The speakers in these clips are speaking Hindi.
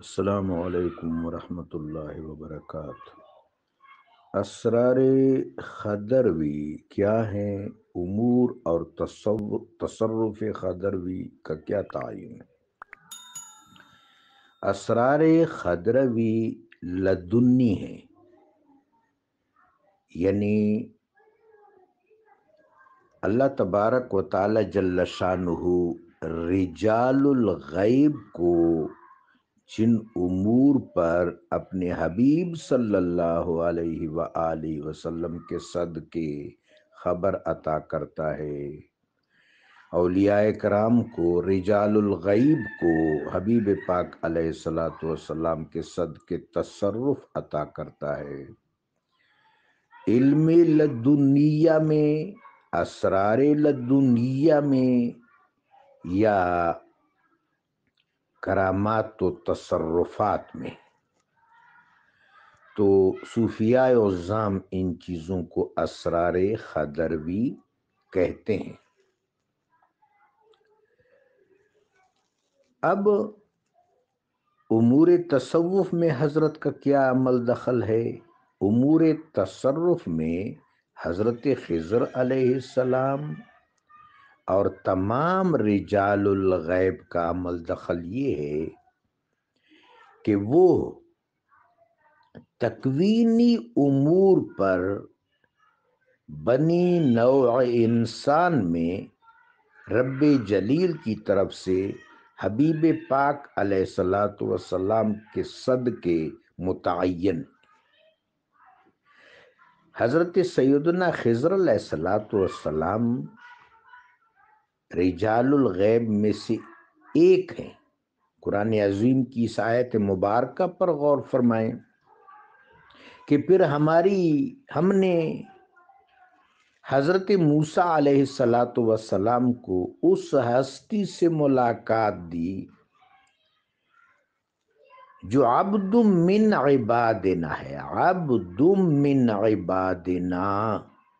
अस्सलाम वरम रहमतुल्लाहि व असरार खदरवी क्या है उमूर और तसरफ खदरवी का क्या तयन है असरार खदरवी लदुन्नी है यानी अल्लाह तबारक व ताली जल्ला शाह रिजाल को जिन उमूर पर अपने हबीब सल्लल्लाहु अलैहि व वसल्लम के सद के खबर अता करता है अलिया कराम को रिजालगैब को हबीब पाक सलाम के सद के तसरफ अता करता है इल्म लदुनिया में असरार लदुनिया में या करामात तसरफात में तो सूफिया ज़ाम इन चीज़ों को असरार खदरवी कहते हैं अब उमूर तसवुफ़ में हज़रत का क्या अमल दखल है उमूर तसरफ़ में हज़रत खज़र सलाम और तमाम रिजालुल गैब का अमल दखल ये है कि वो तकवीनी उमूर पर बनी नौ इंसान में रब जलील की तरफ से हबीब पाक सलाम के सद के मुतन हज़रत सैदना खजर सलाम रिजालुल गैब में से एक हैं कुरान अजीम की इस आयत मुबारक पर गौर फरमाएं कि फिर हमारी हमने हज़रत मूसा सलात वसलाम को उस हस्ती से मुलाकात दी जो अब्दुम मिन इबादना है अब्दुम मिन इबादना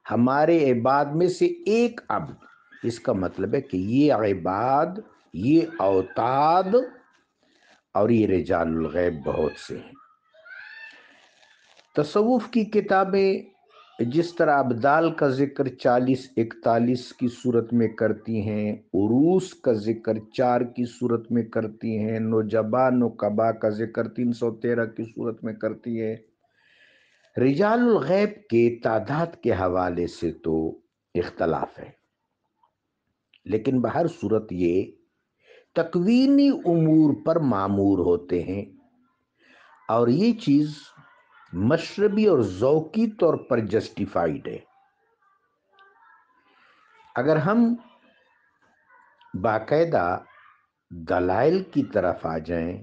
हमारे इबाद में से एक अब्द इसका मतलब है कि ये अबाद ये अवताद और ये रजानगैब बहुत से हैं तसवुफ़ की किताबें जिस तरह अबदाल का जिक्र 40 41 की सूरत में करती हैं उरूस का जिक्र चार की सूरत में करती हैं नौजबा नोकबा का जिक्र 313 की सूरत में करती है रिजालगैब के तादाद के हवाले से तो इख्तलाफ है लेकिन बाहर सूरत ये तकवीनी उमूर पर मामूर होते हैं और ये चीज़ मशरबी और ज़ौकी तौर पर जस्टिफाइड है अगर हम बाकायदा दलाइल की तरफ आ जाएं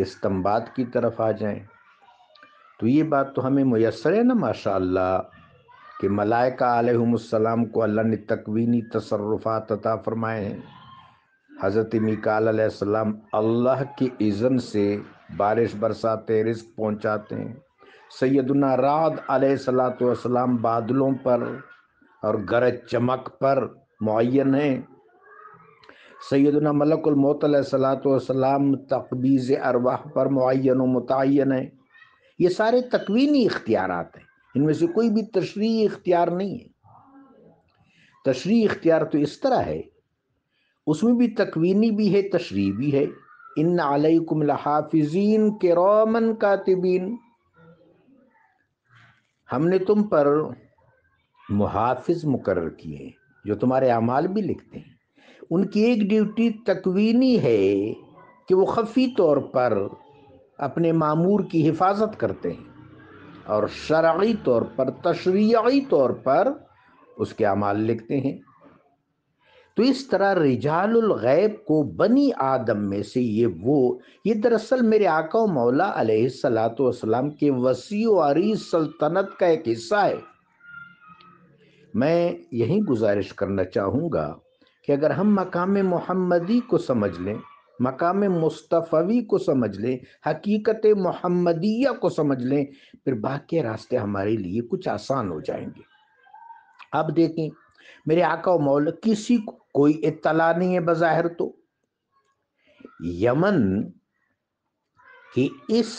इस्तम्बाद की तरफ आ जाएं तो ये बात तो हमें मैसर है ना माशा कि मलाइका आलम को अल्लाह ने तकवीनी तसरफात अता फरमाए हैं हज़रत मिकालम अल्लाह की इज़न से बारिश बरसाते रिस्क पहुँचाते हैं सैदुना राद सलाम बादलों पर और गरज चमक पर मुन हैं सैदुना मलकमौत सलाम तकबीज़ अरवाह पर मुन व मुतन है ये सारे तकवीनी इख्तियार हैं इनमें से कोई भी तशरी इख्तियार नहीं है तशरी इख्तियार तो इस तरह है उसमें भी तकवीनी भी है तशरी भी है इन अलैकुम लहाफिजीन के रोमन कातिबीन हमने तुम पर मुहाफिज मुकर किए जो तुम्हारे अमाल भी लिखते हैं उनकी एक ड्यूटी तकवीनी है कि वो खफी तौर पर अपने मामूर की हिफाजत करते हैं और शरा तौर पर तशरी तौर पर उसके अमाल लिखते हैं तो इस तरह रिजालुल गैब को बनी आदम में से ये वो ये दरअसल मेरे आका मौला सलाम के वसी वारी सल्तनत का एक हिस्सा है मैं यही गुजारिश करना चाहूँगा कि अगर हम मकाम मोहम्मदी को समझ लें मकाम मुस्तफ़वी को समझ लें हकीकत मोहम्मदिया को समझ लें फिर बाकी रास्ते हमारे लिए कुछ आसान हो जाएंगे अब देखें मेरे आका मौल किसी को कोई इतला नहीं है बज़ाहिर तो यमन कि इस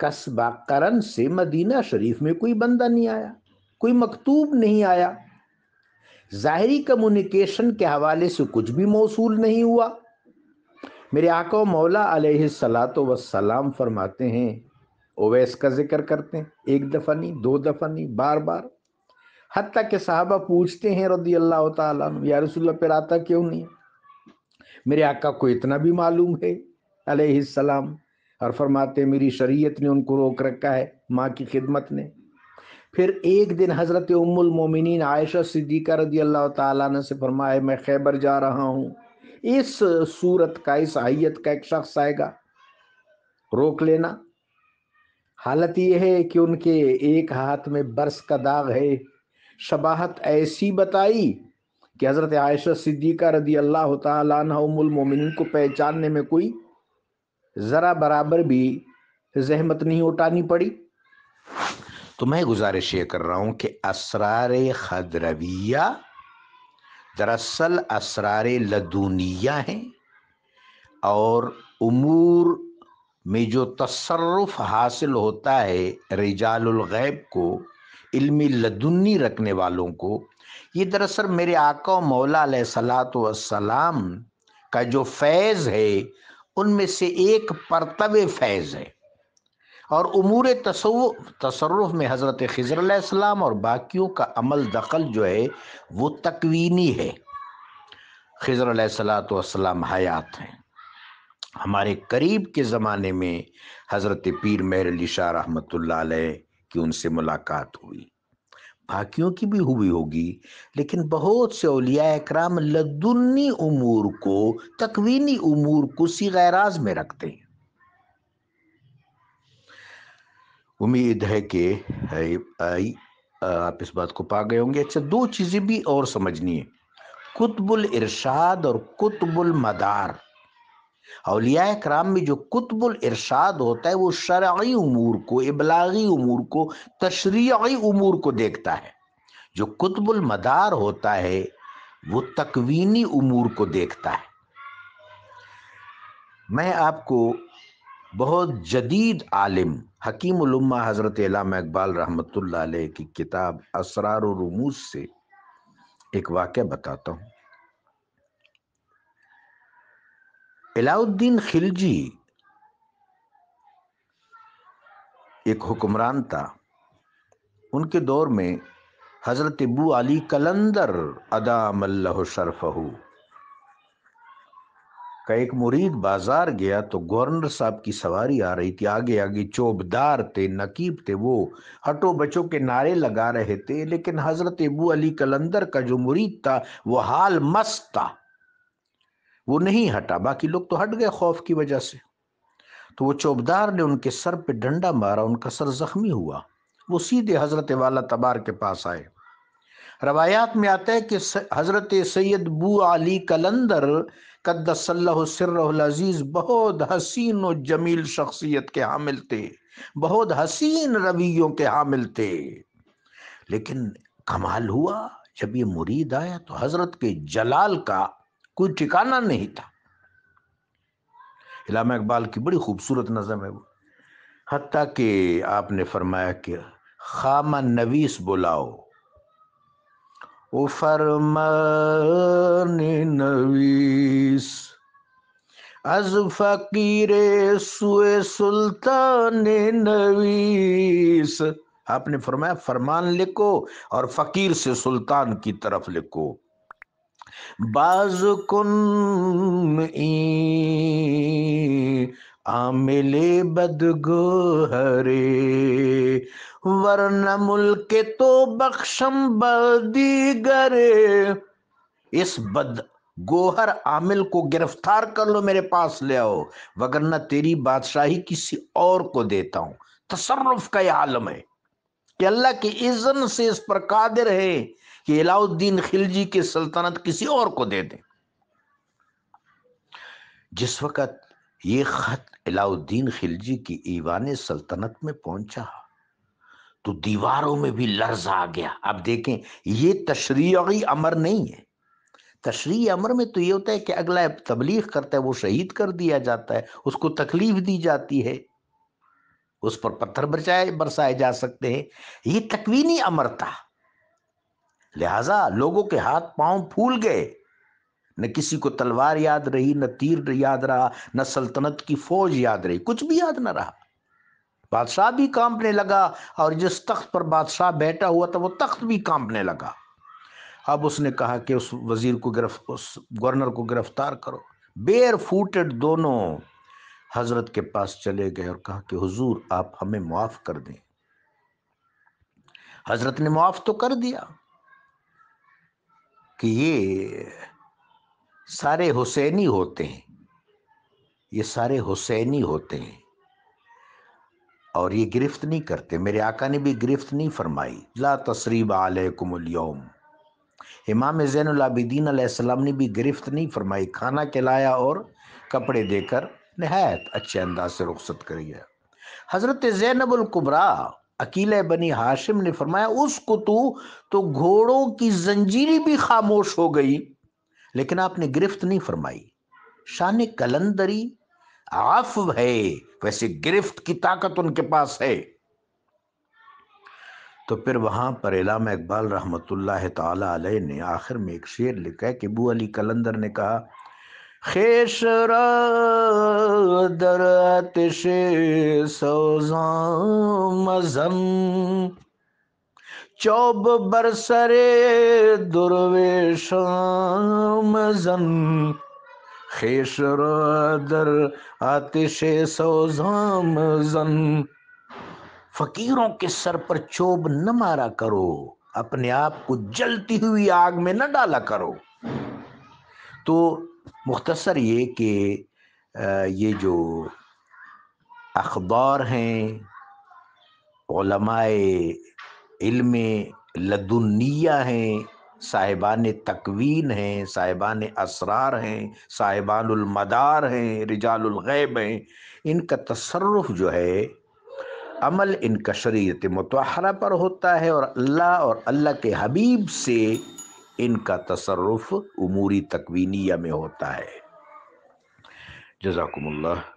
कस्बा करन से मदीना शरीफ में कोई बंदा नहीं आया कोई मकतूब नहीं आया ज़ाहरी कम्युनिकेशन के हवाले से कुछ भी मौसू नहीं हुआ मेरे आका मौला अलैहिस्सलात वसलाम फरमाते हैं ओवैस का जिक्र करते हैं एक दफ़ा नहीं दो दफ़ा नहीं बार बार हती के साहबा पूछते हैं रदी अल्लाह तया पर आता क्यों नहीं मेरे आका को इतना भी मालूम है अलैहिस्सलाम और फरमाते मेरी शरीयत ने उनको रोक रखा है माँ की खिदमत ने फिर एक दिन हज़रत उम्मुल मोमिनीन आयशा सिद्दीका रदी अल्लाह ताला ने से फरमाए मैं खैबर जा रहा हूँ इस सूरत का इस आयत का एक शख्स आएगा रोक लेना हालत यह है कि उनके एक हाथ में बर्स का दाग है शबाहत ऐसी बताई कि हज़रत आयशा सिद्दीका रदी अल्लाह तमिन को पहचानने में कोई ज़रा बराबर भी जहमत नहीं उठानी पड़ी तो मैं गुजारिश ये कर रहा हूं कि असरार खदरविया दरअसल असरार लदूनिया हैं और उमूर में जो तसरफ हासिल होता है रिजालगैब को इल्मी लदुन्नी रखने वालों को ये दरअसल मेरे आका मौला सलात का जो फैज़ है उनमें से एक परतव फैज़ है और उमूर तसरफ में हज़रत खजरम और बाकियों का अमल दखल जो है वो तकवीनी है खजर सलाम हयात हैं हमारे करीब के ज़माने में हज़रत पीर मेहर अली शाह रहमत की उनसे मुलाकात हुई बाकियों की भी हुई होगी लेकिन बहुत से अलिया कराम लदुन्नी उमूर को तकवीनी उमूर को सी गैराज में रखते हैं उम्मीद है कि आई आप इस बात को पा गए होंगे अच्छा दो चीज़ें भी और समझनी है कुतबुल इरशाद और कुतबुल मदार अलिया कराम में जो कुतबुल इरशाद होता है वो शराई उमूर को इबलागी उमूर को तशरी उमूर को देखता है जो कुतबुल मदार होता है वो तकवीनी उमूर को देखता है मैं आपको बहुत जदीद आलिम हकीम उलम्मा हज़रत इकबाल रहमत की किताब असरार रमूज से एक वाक़ बताता हूँ अलाउद्दीन खिलजी एक हुक्मरान था उनके दौर में हज़रत अबू अली कलंदर अदा अदाम शरफहू का एक मुरीद बाजार गया तो गवर्नर साहब की सवारी आ रही थी आगे आगे चौबदार थे नकीब थे वो हटो बचो के नारे लगा रहे थे लेकिन हजरत अबू अली कलंदर का जो मुरीद था वो हाल मस्त था वो नहीं हटा बाकी लोग तो हट गए खौफ की वजह से तो वो चौबदार ने उनके सर पे डंडा मारा उनका सर जख्मी हुआ वो सीधे हजरत वाला तबार के पास आए रवायात में आता है कि हजरत सैयद बू अली कलंदर कद्दसल्लाजीज़ बहुत हसीन और जमील शख्सियत के हामिल थे बहुत हसीन रवियों के हामिल थे लेकिन कमाल हुआ जब ये मुरीद आया तो हजरत के जलाल का कोई ठिकाना नहीं था इलाम इकबाल की बड़ी खूबसूरत नज़म है वो हती कि आपने फरमाया कि खामा नवीस बुलाओ o farmane नवीस अज फकीर सुए सुल्तान नवीस आपने फरमाया फरमान लिखो और फकीर से सुल्तान की तरफ लिखो बाज कुन आमिले बदगोहरे वर्ण मुल्क तो बख्शम बल गरे इस बद गोहर आमिल को गिरफ्तार कर लो मेरे पास ले आओ वगरना तेरी बादशाही किसी और को देता हूं तसरफ का यह आलम है कि अल्लाह के इजन से इस पर कादिर है कि अलाउद्दीन खिलजी की सल्तनत किसी और को दे दे जिस वक्त ये खत अलाउद्दीन खिलजी की ईवान सल्तनत में पहुंचा तो दीवारों में भी लर्ज आ गया अब देखें ये तशरी अमर नहीं है तशरी अमर में तो ये होता है कि अगला तबलीग करता है वो शहीद कर दिया जाता है उसको तकलीफ दी जाती है उस पर पत्थर बचाए बरसाए जा सकते हैं ये तकवीनी अमर था लिहाजा लोगों के हाथ पांव फूल गए न किसी को तलवार याद रही न तीर याद रहा न सल्तनत की फौज याद रही कुछ भी याद न रहा बादशाह भी कांपने लगा और जिस तख्त पर बादशाह बैठा हुआ था वो तख्त भी कांपने लगा अब उसने कहा कि उस वजीर को गिरफ्त उस गवर्नर को गिरफ्तार करो बेर फूटेड दोनों हजरत के पास चले गए और कहा कि हुजूर आप हमें माफ कर दें हजरत ने माफ तो कर दिया कि ये सारे हुसैनी होते हैं ये सारे हुसैनी होते हैं और ये गिरफ्त नहीं करते मेरे आका ने भी गिरफ्त नहीं फरमाई ला तसरीब आलकुमलयम इमाम जैनदीन सलाम ने भी गिरफ्त नहीं फरमाई खाना खिलाया और कपड़े देकर नहायत अच्छे अंदाज से रुखसत कर दिया हज़रत जैनबुलकुबरा अकीले बनी हाशिम ने फरमाया उसको तो घोड़ों की जंजीरी भी खामोश हो गई लेकिन आपने गिरफ्त नहीं फरमाई शान कलंदरी आफ है वैसे गिरफ्त की ताकत उनके पास है तो फिर वहां पर इलाम इकबाल रहमत ने आखिर में एक शेर लिखा है कि बू अली कलंदर ने कहा खेश दरत से सोजा मजम चौब बरसरे दुर्वेश मजन खेसर दर आतिश सौजाम जन फकीरों के सर पर चोब न मारा करो अपने आप को जलती हुई आग में न डाला करो तो मुख्तसर ये कि ये जो अखबार हैं इल्म लदुनिया हैं साहिबान तकवीन हैं साहिबान असरार हैं साहिबानमदार हैं रिजालगैब हैं इनका तसरफ जो है अमल इनका शरीयत मतहरा पर होता है और अल्लाह और अल्लाह के हबीब से इनका तसरफ उमूरी तकवीनिया में होता है जजाकम्ला